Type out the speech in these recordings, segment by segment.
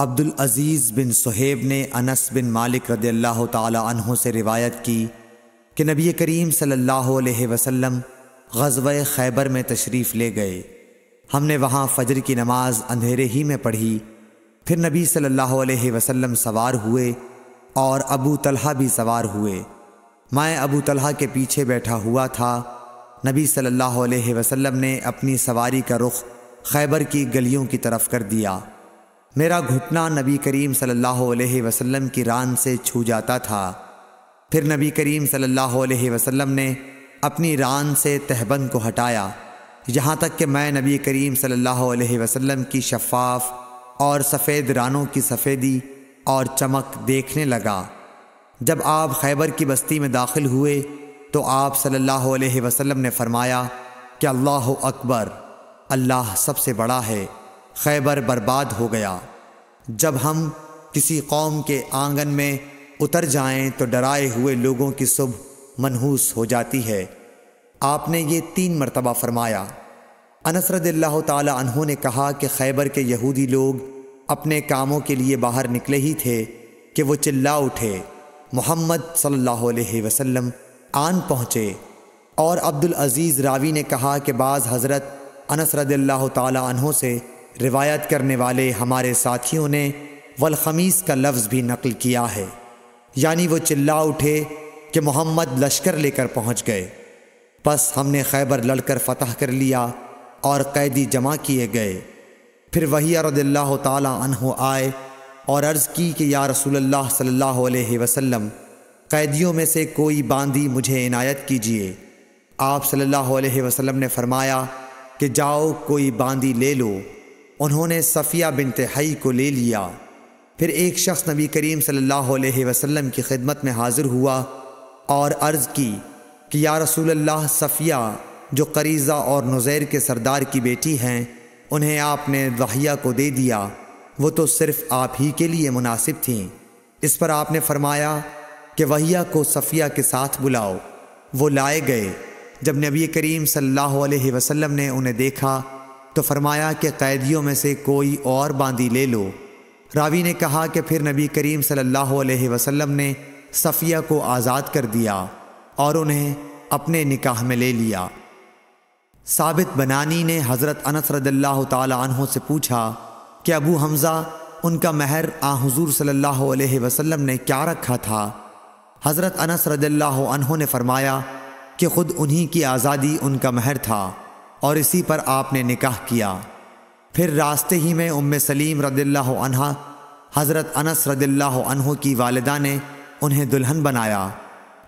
अब्दुल अज़ीज़ बिन सुहेब ने अनस बिन मालिक रदी अल्लाह तहों से रिवायत की कि नबी करीम सल्लल्लाहु अलैहि वसल्लम गजब खैबर में तशरीफ़ ले गए हमने वहाँ फ़जर की नमाज अंधेरे ही में पढ़ी फिर नबी सल्लल्लाहु अलैहि वसल्लम सवार हुए और अबू तलहा भी सवार हुए मैं अबू तलहा के पीछे बैठा हुआ था नबी सल्लल्लाहु अलैहि वसल्लम ने अपनी सवारी का रुख खैबर की गलियों की तरफ कर दिया मेरा घुटना नबी करीम सल्लल्लाहु अलैहि वसल्लम की रान से छू जाता था फिर नबी करीम सल्लल्लाहु अलैहि वसल्लम ने अपनी रान से तहबंद को हटाया यहाँ तक कि मैं नबी करीम सल्लल्लाहु अलैहि वसल्लम की शफाफ और सफ़ेद रानों की सफ़ेदी और चमक देखने लगा जब आप खैबर की बस्ती में दाखिल हुए तो आप सल्लल्लाहु अलैहि वसल्लम ने फरमाया कि अल्लाह अकबर अल्लाह सबसे बड़ा है खैबर बर्बाद हो गया जब हम किसी कौम के आंगन में उतर जाएं तो डराए हुए लोगों की सुबह मनहूस हो जाती है आपने ये तीन मरतबा फरमाया अनसरदिल्ला ने कहा कि खैबर के यहूदी लोग अपने कामों के लिए बाहर निकले ही थे कि वो चिल्ला उठे मोहम्मद सल्लल्लाहु अलैहि वसल्लम आन पहुँचे और अब्दुल अजीज़ रावी ने कहा कि बाज़ हज़रत अनसरदिल्ला तहों से रिवायत करने वाले हमारे साथियों ने वलखमीस का लफ्ज़ भी नकल किया है यानी वो चिल्ला उठे कि मोहम्मद लश्कर लेकर पहुंच गए बस हमने खैबर लड़कर फतह कर लिया और कैदी जमा किए गए फिर वही रदिल्ला तहु आए और अर्ज़ की कि या रसूल्ला सल्ला अलैहि कैदियों में से कोई बांदी मुझे इनायत कीजिए आप सल्लल्लाहु अलैहि वसल्लम ने फरमाया कि जाओ कोई बांदी ले लो उन्होंने सफ़िया बिन तहई को ले लिया फिर एक शख्स नबी करीम सल्लल्लाहु अलैहि वसल्लम की खिदमत में हाज़िर हुआ और अर्ज़ की कि या रसूल अल्लाह सफ़िया जो करीज़ा और नुज़ैर के सरदार की बेटी हैं उन्हें आपने दहिया को दे दिया वो तो सिर्फ़ आप ही के लिए मुनासिब थीं इस पर आपने फरमाया कि वहिया को सफ़िया के साथ बुलाओ वो लाए गए जब नबी करीम सल्लल्लाहु अलैहि वसल्लम ने उन्हें देखा तो फरमाया कि कैदियों में से कोई और बांदी ले लो रावी ने कहा कि फिर नबी करीम सल्लल्लाहु अलैहि वसल्लम ने सफ़िया को आज़ाद कर दिया और उन्हें अपने निकाह में ले लिया साबित बनानी ने हज़रत अनस तहों से पूछा कि अबू हमज़ा उनका महर आ हजूर सल्ला वसम ने क्या रखा था हज़रत अनस रदल्ला ने फरमाया कि ख़ुद उन्हीं की आज़ादी उनका महर था और इसी पर आपने निकाह किया फिर रास्ते ही में उम सलीम रदिल्ला अनहा हज़रत अनस रदिल्ला की वालदा ने उन्हें दुल्हन बनाया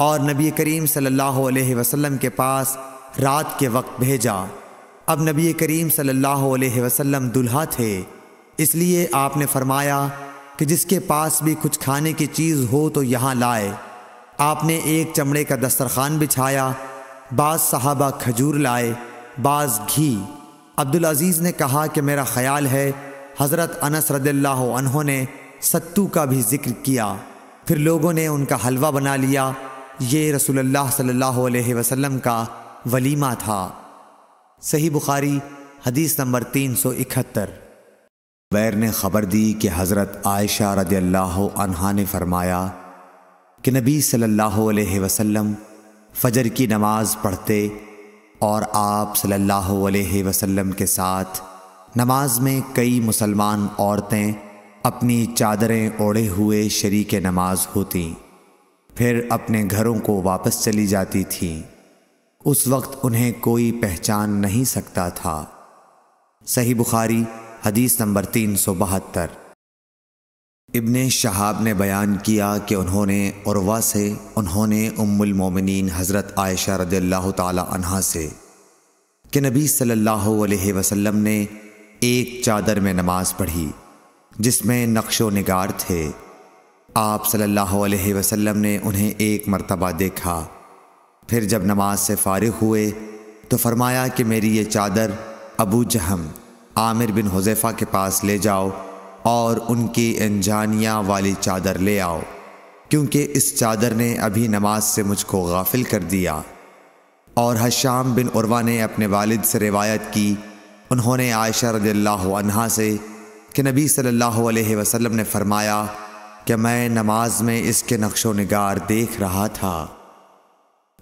और नबी करीम सल्लल्लाहु अलैहि वसल्लम के पास रात के वक्त भेजा अब नबी करीम सल्लल्लाहु अलैहि वसल्लम दुल्हा थे इसलिए आपने फरमाया कि जिसके पास भी कुछ खाने की चीज़ हो तो यहाँ लाए आपने एक चमड़े का दस्तरखान बिछाया बाद साहबा खजूर लाए बाज़ घी अब्दुल अज़ीज़ ने कहा कि मेरा ख्याल है हज़रत अनस रदिल्ला अनहों ने सत्तू का भी जिक्र किया फिर लोगों ने उनका हलवा बना लिया ये रसूलुल्लाह सल्लल्लाहु अलैहि वसल्लम का वलीमा था सही बुखारी हदीस नंबर तीन सौ इकहत्तर ने ख़बर दी कि हज़रत आयशा रदिल्ला ने फरमाया कि नबी सल्लल्लाहु अलैहि वसल्लम फ़जर की नमाज़ पढ़ते और आप सल्लल्लाहु अलैहि वसल्लम के साथ नमाज में कई मुसलमान औरतें अपनी चादरें ओढ़े हुए शरीक नमाज होती फिर अपने घरों को वापस चली जाती थीं उस वक्त उन्हें कोई पहचान नहीं सकता था सही बुखारी हदीस नंबर तीन सौ बहत्तर इबन शहाब ने बयान किया कि उन्होंने उर्वा से उन्होंने उम्मुल मोमिनीन हज़रत आयशा रदी अल्लाह तहा से कि नबी सल्लल्लाहु अलैहि वसल्लम ने एक चादर में नमाज पढ़ी जिसमें नक्शो नगार थे आप सल्लल्लाहु अलैहि वसल्लम ने उन्हें एक मर्तबा देखा फिर जब नमाज से फारिग हुए तो फरमाया कि मेरी ये चादर अबू जहम आमिर बिन हुजैफा के पास ले जाओ और उनकी अनजानिया वाली चादर ले आओ क्योंकि इस चादर ने अभी नमाज से मुझको गाफिल कर दिया और हशाम बिन उर्वा ने अपने वालिद से रिवायत की उन्होंने आयशा रजील्ला से कि नबी सल्लल्लाहु अलैहि वसल्लम ने फरमाया कि मैं नमाज में इसके नक्शो नगार देख रहा था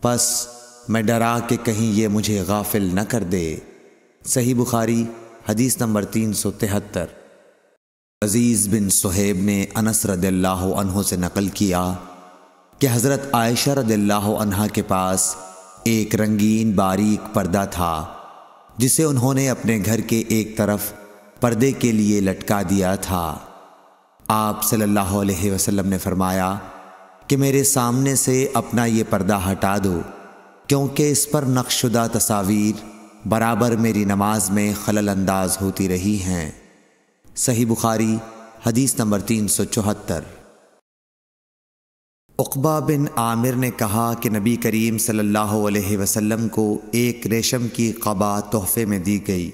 बस मैं डरा कि कहीं ये मुझे गाफिल न कर दे सही बुखारी हदीस नंबर तीन सौ तिहत्तर अज़ीज़ बिन सुहेब ने अनस रदल्ला से नकल किया कि हज़रत आयशा रदल्ला के पास एक रंगीन बारीक पर्दा था जिसे उन्होंने अपने घर के एक तरफ पर्दे के लिए लटका दिया था आप सल्लल्लाहु अलैहि वसल्लम ने फरमाया कि मेरे सामने से अपना ये पर्दा हटा दो क्योंकि इस पर नक्शुदा तस्वीर बराबर मेरी नमाज में खलल अंदाज होती रही हैं सही बुखारी हदीस नंबर तीन सौ चौहत्तर उकबा बिन आमिर ने कहा कि नबी करीम सल्लल्लाहु अलैहि वसल्लम को एक रेशम की कबा तोहफे में दी गई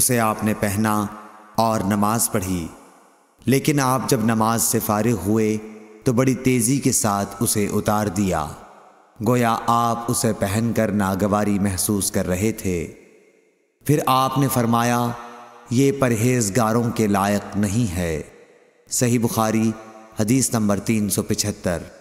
उसे आपने पहना और नमाज पढ़ी लेकिन आप जब नमाज से फारिग हुए तो बड़ी तेज़ी के साथ उसे उतार दिया गोया आप उसे पहनकर नागवारी महसूस कर रहे थे फिर आपने फरमाया ये परहेजगारों के लायक नहीं है सही बुखारी हदीस नंबर तीन सौ पिछहत्तर